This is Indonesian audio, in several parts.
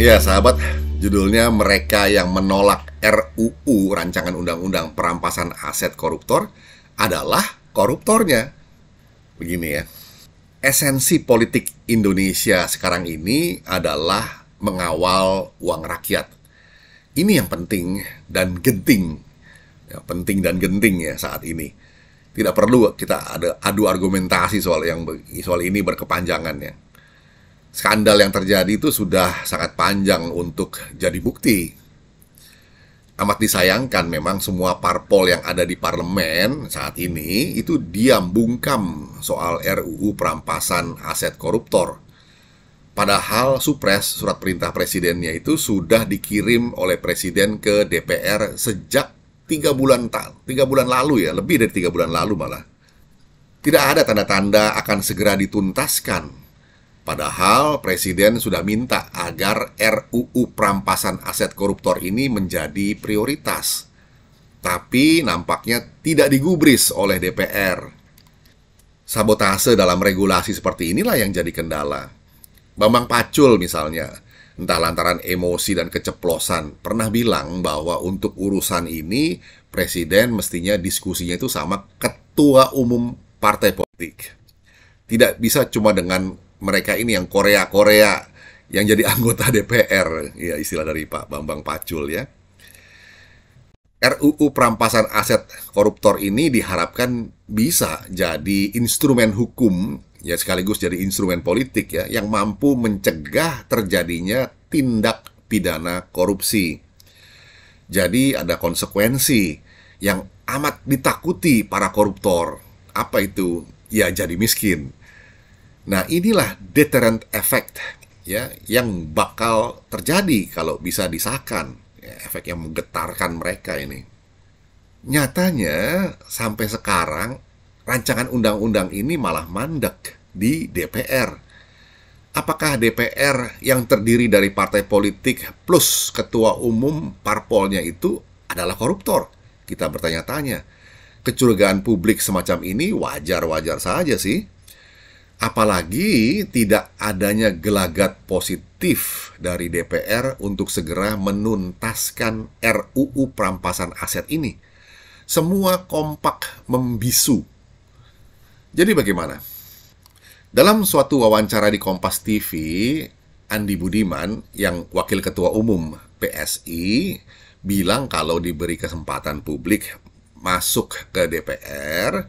Ya sahabat, judulnya mereka yang menolak RUU Rancangan Undang-Undang Perampasan Aset Koruptor adalah koruptornya. Begini ya, esensi politik Indonesia sekarang ini adalah mengawal uang rakyat. Ini yang penting dan genting. Ya, penting dan genting ya saat ini. Tidak perlu kita ada adu argumentasi soal yang soal ini berkepanjangan ya skandal yang terjadi itu sudah sangat panjang untuk jadi bukti. Amat disayangkan memang semua parpol yang ada di parlemen saat ini itu diam bungkam soal RUU perampasan aset koruptor. Padahal supres surat perintah presidennya itu sudah dikirim oleh presiden ke DPR sejak tiga bulan tiga bulan lalu ya lebih dari tiga bulan lalu malah tidak ada tanda-tanda akan segera dituntaskan Padahal Presiden sudah minta agar RUU perampasan aset koruptor ini menjadi prioritas. Tapi nampaknya tidak digubris oleh DPR. Sabotase dalam regulasi seperti inilah yang jadi kendala. Bambang Pacul misalnya, entah lantaran emosi dan keceplosan, pernah bilang bahwa untuk urusan ini Presiden mestinya diskusinya itu sama Ketua Umum Partai Politik. Tidak bisa cuma dengan mereka ini yang Korea-Korea yang jadi anggota DPR, ya istilah dari Pak Bambang Pacul ya. RUU perampasan aset koruptor ini diharapkan bisa jadi instrumen hukum ya sekaligus jadi instrumen politik ya yang mampu mencegah terjadinya tindak pidana korupsi. Jadi ada konsekuensi yang amat ditakuti para koruptor. Apa itu? Ya jadi miskin. Nah, inilah deterrent effect ya yang bakal terjadi kalau bisa disahkan. Ya, efek yang menggetarkan mereka ini. Nyatanya sampai sekarang rancangan undang-undang ini malah mandek di DPR apakah DPR yang terdiri dari partai politik plus ketua umum parpolnya itu adalah koruptor? Kita bertanya-tanya. Kecurigaan publik semacam ini wajar-wajar saja sih. Apalagi tidak adanya gelagat positif dari DPR untuk segera menuntaskan RUU perampasan aset ini. Semua kompak membisu. Jadi bagaimana? Dalam suatu wawancara di Kompas TV, Andi Budiman yang wakil ketua umum PSI bilang kalau diberi kesempatan publik masuk ke DPR,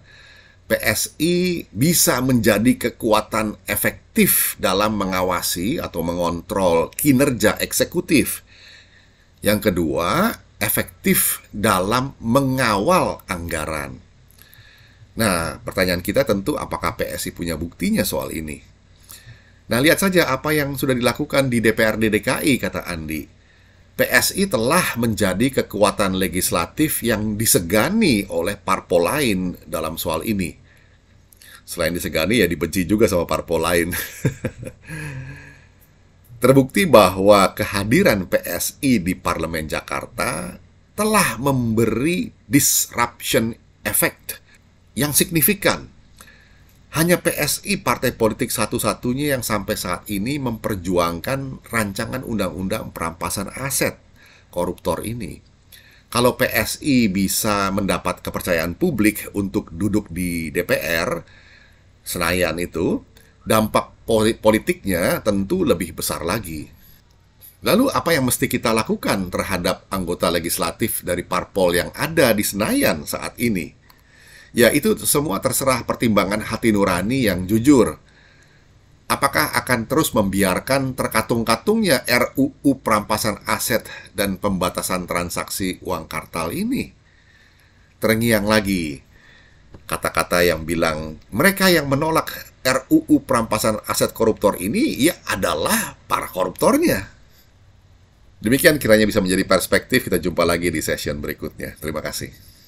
PSI bisa menjadi kekuatan efektif dalam mengawasi atau mengontrol kinerja eksekutif. Yang kedua, efektif dalam mengawal anggaran. Nah, pertanyaan kita tentu apakah PSI punya buktinya soal ini? Nah, lihat saja apa yang sudah dilakukan di DPRD DKI, kata Andi. PSI telah menjadi kekuatan legislatif yang disegani oleh parpol lain dalam soal ini selain disegani ya dibenci juga sama parpol lain. Terbukti bahwa kehadiran PSI di Parlemen Jakarta telah memberi disruption effect yang signifikan. Hanya PSI partai politik satu-satunya yang sampai saat ini memperjuangkan rancangan undang-undang perampasan aset koruptor ini. Kalau PSI bisa mendapat kepercayaan publik untuk duduk di DPR, Senayan itu, dampak politiknya tentu lebih besar lagi. Lalu apa yang mesti kita lakukan terhadap anggota legislatif dari parpol yang ada di Senayan saat ini? Ya itu semua terserah pertimbangan hati nurani yang jujur. Apakah akan terus membiarkan terkatung-katungnya RUU perampasan aset dan pembatasan transaksi uang kartal ini? Terngiang lagi, kata kata yang bilang mereka yang menolak RUU perampasan aset koruptor ini ya adalah para koruptornya. Demikian kiranya bisa menjadi perspektif. Kita jumpa lagi di session berikutnya. Terima kasih.